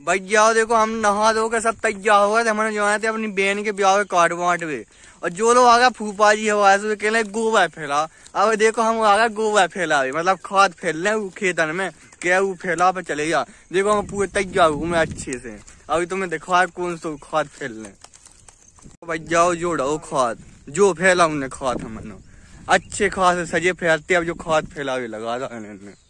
जाओ देखो हम नहा दो के सब तैयार हो गए हमने आए थे अपनी बहन के ब्याह के कार्ड वाट हुए और जो लोग आ गए फूफा जी हवा से कहने गोबर फैला अब देखो हम आ गए गोबर फैला मतलब खाद फैल रहे खेतन में क्या वो फैला पे चले जा देखो हम पूरे तैयार घूमे अच्छे से अभी तुम्हें दिखा कौन सो खाद फैल रहे जाओ जोड़ाओ खाद जो फैला उन्हें खाद हमने अच्छे खाद सजे फैलते अब जो खाद फैला हुए लगा था